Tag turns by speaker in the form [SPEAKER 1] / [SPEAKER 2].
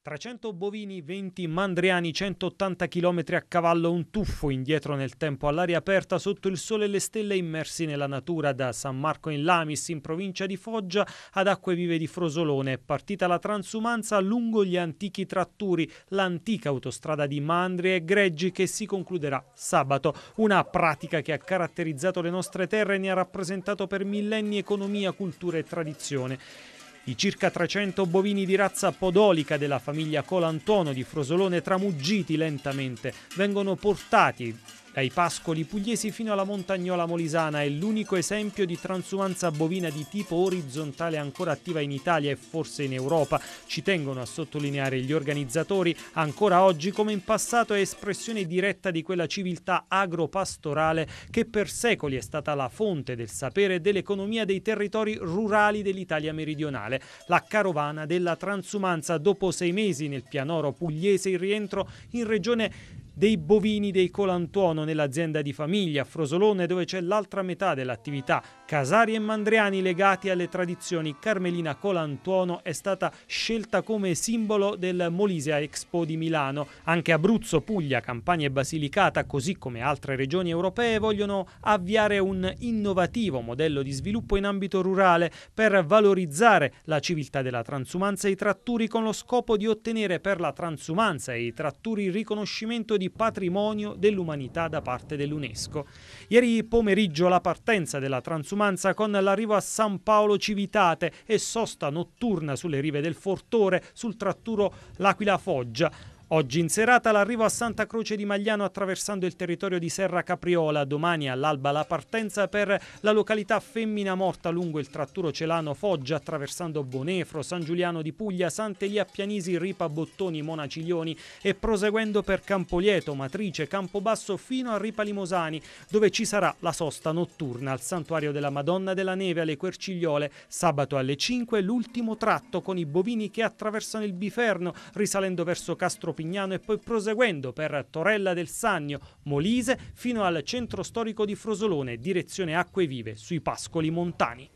[SPEAKER 1] 300 bovini, 20 mandriani, 180 km a cavallo, un tuffo indietro nel tempo all'aria aperta sotto il sole e le stelle immersi nella natura da San Marco in Lamis in provincia di Foggia ad acque vive di Frosolone. È partita la transumanza lungo gli antichi tratturi, l'antica autostrada di Mandria e Greggi che si concluderà sabato. Una pratica che ha caratterizzato le nostre terre e ne ha rappresentato per millenni economia, cultura e tradizione. I circa 300 bovini di razza podolica della famiglia Colantono di Frosolone tramuggiti lentamente vengono portati dai pascoli pugliesi fino alla montagnola molisana è l'unico esempio di transumanza bovina di tipo orizzontale ancora attiva in Italia e forse in Europa. Ci tengono a sottolineare gli organizzatori, ancora oggi come in passato è espressione diretta di quella civiltà agropastorale che per secoli è stata la fonte del sapere e dell'economia dei territori rurali dell'Italia meridionale. La carovana della transumanza dopo sei mesi nel pianoro pugliese il rientro in regione dei bovini dei Colantuono nell'azienda di famiglia a Frosolone dove c'è l'altra metà dell'attività. Casari e Mandriani legati alle tradizioni Carmelina Colantuono è stata scelta come simbolo del Molise Expo di Milano. Anche Abruzzo, Puglia, Campania e Basilicata, così come altre regioni europee, vogliono avviare un innovativo modello di sviluppo in ambito rurale per valorizzare la civiltà della transumanza e i tratturi con lo scopo di ottenere per la transumanza e i tratturi il riconoscimento di patrimonio dell'umanità da parte dell'UNESCO. Ieri pomeriggio la partenza della transumanza con l'arrivo a San Paolo Civitate e sosta notturna sulle rive del Fortore sul tratturo L'Aquila Foggia Oggi in serata l'arrivo a Santa Croce di Magliano attraversando il territorio di Serra Capriola, domani all'alba la partenza per la località Femmina Morta lungo il tratturo Celano-Foggia attraversando Bonefro, San Giuliano di Puglia, Sant'Elia Pianisi, Ripa Bottoni, Monaciglioni e proseguendo per Campolieto, Matrice, Campobasso fino a Ripa Limosani dove ci sarà la sosta notturna al Santuario della Madonna della Neve alle Quercigliole, sabato alle 5 l'ultimo tratto con i bovini che attraversano il Biferno risalendo verso Castro Perpignano e poi proseguendo per Torella del Sannio, Molise, fino al centro storico di Frosolone, direzione Acque Vive, sui pascoli montani.